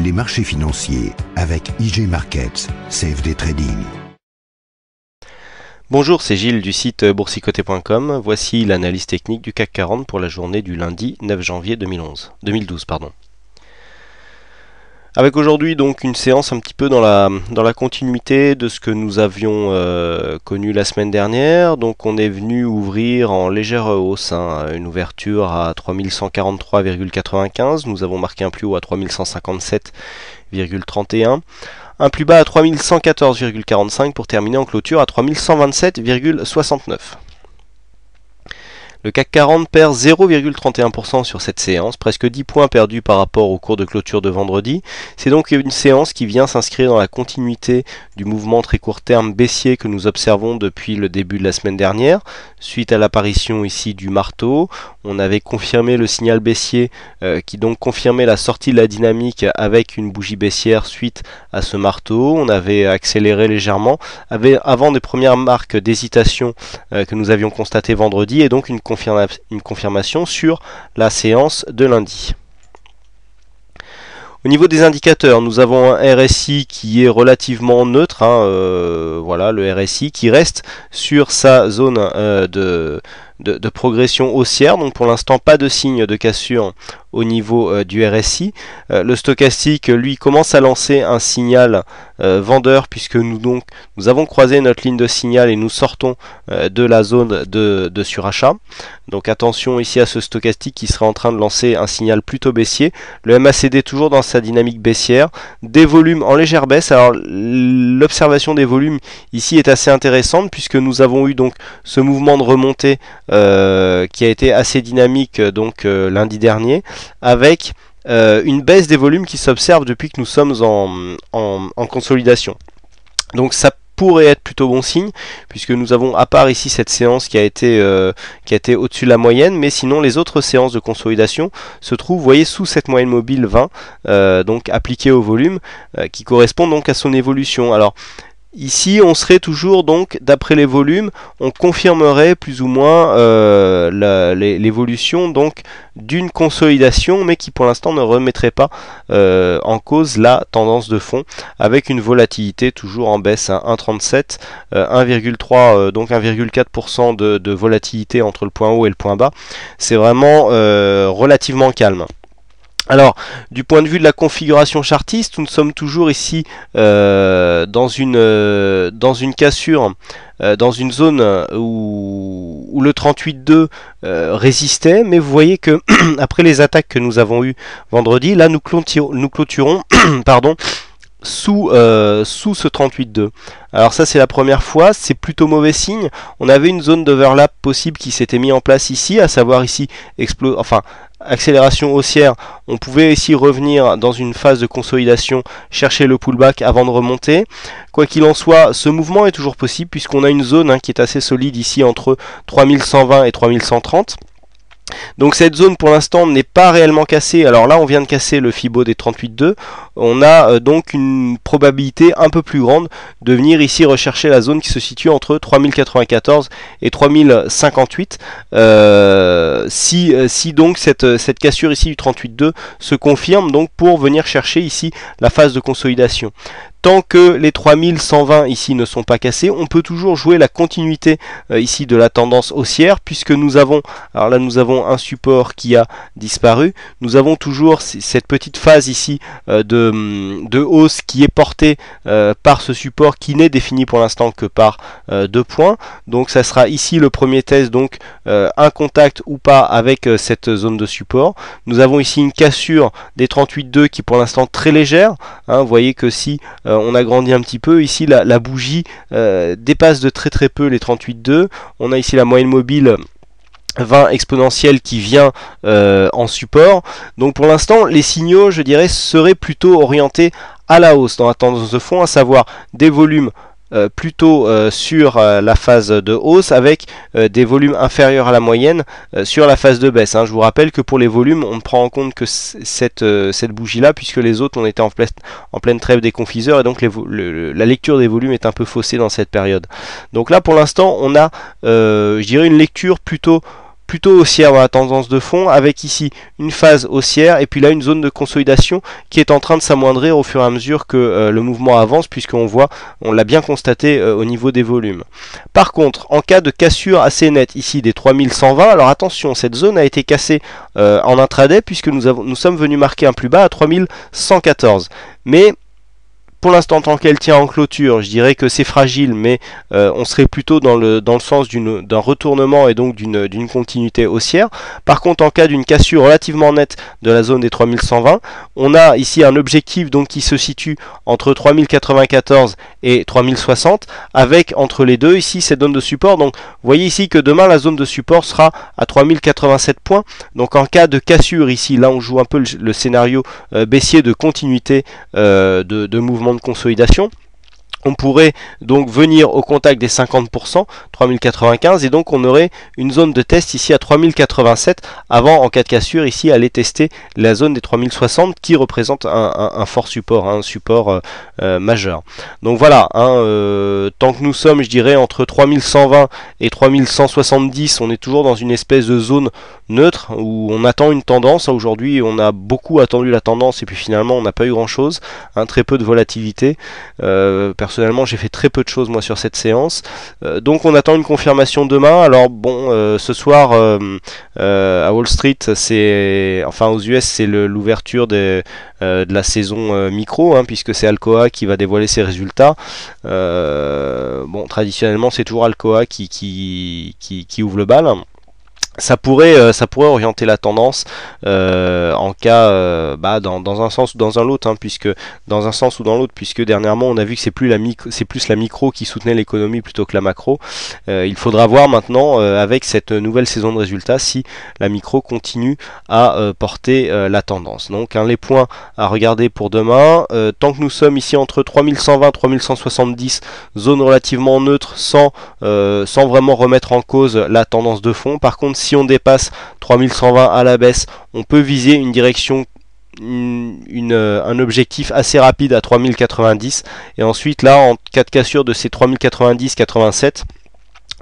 les marchés financiers avec IG Markets, Save Trading. Bonjour, c'est Gilles du site boursicoté.com. Voici l'analyse technique du CAC 40 pour la journée du lundi 9 janvier 2011, 2012. Pardon. Avec aujourd'hui donc une séance un petit peu dans la, dans la continuité de ce que nous avions euh, connu la semaine dernière. Donc on est venu ouvrir en légère hausse hein, une ouverture à 3143,95. Nous avons marqué un plus haut à 3157,31. Un plus bas à 3114,45 pour terminer en clôture à 3127,69. Le CAC 40 perd 0,31% sur cette séance, presque 10 points perdus par rapport au cours de clôture de vendredi. C'est donc une séance qui vient s'inscrire dans la continuité du mouvement très court terme baissier que nous observons depuis le début de la semaine dernière. Suite à l'apparition ici du marteau, on avait confirmé le signal baissier euh, qui donc confirmait la sortie de la dynamique avec une bougie baissière suite à ce marteau. On avait accéléré légèrement avant des premières marques d'hésitation euh, que nous avions constatées vendredi et donc une une confirmation sur la séance de lundi. Au niveau des indicateurs, nous avons un RSI qui est relativement neutre, hein, euh, voilà le RSI qui reste sur sa zone euh, de, de, de, progression haussière, donc pour l'instant pas de signe de cassure au niveau euh, du RSI. Euh, le stochastique, lui, commence à lancer un signal euh, vendeur puisque nous donc nous avons croisé notre ligne de signal et nous sortons de la zone de, surachat. Donc attention ici à ce stochastique qui serait en train de lancer un signal plutôt baissier. Le MACD toujours dans sa dynamique baissière. Des volumes en légère baisse. Alors l'observation des volumes ici est assez intéressante puisque nous avons eu donc ce mouvement de remontée qui a été assez dynamique donc lundi dernier avec euh, une baisse des volumes qui s'observe depuis que nous sommes en, consolidation. Donc ça pourrait être plutôt bon signe, puisque nous avons à part ici cette séance qui a été, euh, été au-dessus de la moyenne, mais sinon les autres séances de consolidation se trouvent, voyez, sous cette moyenne mobile 20, euh, donc appliquée au volume, qui correspond donc à son évolution. Alors Ici, on serait toujours donc, d'après les volumes, on confirmerait plus ou moins euh, l'évolution donc d'une consolidation, mais qui pour l'instant ne remettrait pas euh, en cause la tendance de fond, avec une volatilité toujours en baisse à 1,37, 1,3 donc 1,4% de, volatilité entre le point haut et le point bas. C'est vraiment euh, relativement calme. Alors, du point de vue de la configuration chartiste, nous sommes toujours ici euh, dans, une, euh, dans une cassure, euh, dans une zone où, où le 38.2 2 résistait, mais vous voyez que après les attaques que nous avons eues vendredi, là nous clôturons, nous clôturons pardon, sous, euh, sous ce 38.2. Alors ça c'est la première fois, c'est plutôt mauvais signe. On avait une zone d'overlap possible qui s'était mise en place ici, à savoir ici enfin, accélération haussière. On pouvait ici revenir dans une phase de consolidation, chercher le pullback avant de remonter. Quoi qu'il en soit, ce mouvement est toujours possible puisqu'on a une zone hein, qui est assez solide ici entre 3120 et 3130. Donc cette zone pour l'instant n'est pas réellement cassée. Alors là on vient de casser le Fibo des 38.2. On a euh, donc une probabilité un peu plus grande de venir ici rechercher la zone qui se situe entre 3094 et 3058. Euh, si, euh, si, donc cette, cette, cassure ici du 38.2 se confirme donc pour venir chercher ici la phase de consolidation. Tant que les 3120 ici ne sont pas cassés, on peut toujours jouer la continuité euh, ici de la tendance haussière puisque nous avons, alors là nous avons un support qui a disparu, nous avons toujours cette petite phase ici euh, de, mm, de, hausse qui est portée euh, par ce support qui n'est défini pour l'instant que par deux points. Donc ça sera ici le premier test, donc un contact ou pas avec cette zone de support. Nous avons ici une cassure des 38.2 qui est pour l'instant très légère. Hein. vous voyez que si euh, on a grandi un petit peu. Ici, la, bougie euh, dépasse de très très peu les 38,2. On a ici la moyenne mobile. 20 exponentielle qui vient euh, en support. Donc pour l'instant, les signaux, je dirais, seraient plutôt orientés à la hausse dans la tendance de fond, à savoir des volumes euh, plutôt euh, sur euh, la phase de hausse avec des volumes inférieurs à la moyenne sur la phase de baisse. Hein. Je vous rappelle que pour les volumes, on ne prend en compte que cette, cette bougie-là puisque les autres, on était en, pleine, en pleine trêve des confiseurs et donc la lecture des volumes est un peu faussée dans cette période. Donc là, pour l'instant, on a, je dirais, une lecture plutôt plutôt haussière dans la tendance de fond, avec ici une phase haussière et puis là une zone de consolidation qui est en train de s'amoindrir au fur et à mesure que euh, le mouvement avance, puisqu'on voit, on l'a bien constaté euh, au niveau des volumes. Par contre, en cas de cassure assez nette ici des 3120, alors attention, cette zone a été cassée euh, en intraday puisque nous, avons, nous sommes venus marquer un plus bas à 3114. Mais pour l'instant, tant qu'elle tient en clôture, je dirais que c'est fragile, mais euh, on serait plutôt dans le, dans le sens d'un retournement et donc d'une continuité haussière. Par contre, en cas d'une cassure relativement nette de la zone des 3120, on a ici un objectif donc qui se situe entre 3094 et 3060, avec entre les deux ici cette zone de support. Donc, vous voyez ici que demain, la zone de support sera à 3087 points. Donc, en cas de cassure ici, là, on joue un peu le, scénario euh, baissier de continuité euh, de, de mouvement de consolidation on pourrait donc venir au contact des 50%, 3095, et donc on aurait une zone de test ici à 3087, avant en cas de cassure ici aller tester la zone des 3060 qui représente un, fort support, hein, un support euh, euh, majeur. Donc voilà, hein, euh, tant que nous sommes je dirais entre 3120 et 3170, on est toujours dans une espèce de zone neutre où on attend une tendance. Aujourd'hui on a beaucoup attendu la tendance et puis finalement on n'a pas eu grand chose, un hein, très peu de volatilité personnellement j'ai fait très peu de choses moi sur cette séance. Euh, donc on attend une confirmation demain. Alors bon, euh, ce soir euh, à Wall Street, c'est enfin aux US c'est l'ouverture de, la saison micro, hein, puisque c'est Alcoa qui va dévoiler ses résultats. bon, traditionnellement c'est toujours Alcoa qui, qui ouvre le bal ça pourrait, euh, ça pourrait orienter la tendance euh, en cas, euh, bah, dans, un sens ou dans un l'autre, hein, puisque dans un sens ou dans l'autre, puisque dernièrement on a vu que c'est plus la micro, c'est plus la micro qui soutenait l'économie plutôt que la macro. il faudra voir maintenant avec cette nouvelle saison de résultats si la micro continue à porter la tendance. Donc les points à regarder pour demain. tant que nous sommes ici entre 3120 3170, zone relativement neutre, sans sans vraiment remettre en cause la tendance de fond. Par contre si on dépasse 3120 à la baisse, on peut viser une direction une, euh, un objectif assez rapide à 3090 et ensuite là en cas de cassure de ces 3090 87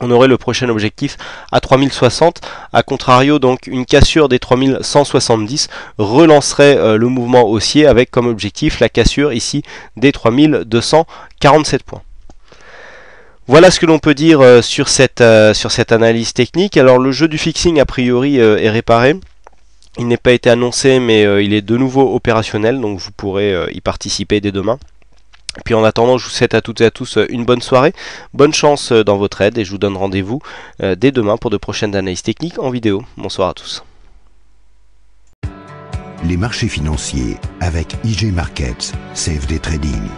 on aurait le prochain objectif à 3060. A contrario, donc une cassure des 3170 relancerait euh, le mouvement haussier avec comme objectif la cassure ici des 3247 points. Voilà ce que l'on peut dire euh, sur, cette, euh, sur cette analyse technique. Alors le jeu du fixing a priori euh, est réparé. Il n'est pas été annoncé mais il est de nouveau opérationnel donc vous pourrez y participer dès demain. puis en attendant, je vous souhaite à toutes et à tous une bonne soirée, bonne chance dans votre aide et je vous donne rendez-vous dès demain pour de prochaines analyses techniques en vidéo. Bonsoir à tous. Les marchés financiers avec IG Markets, Trading.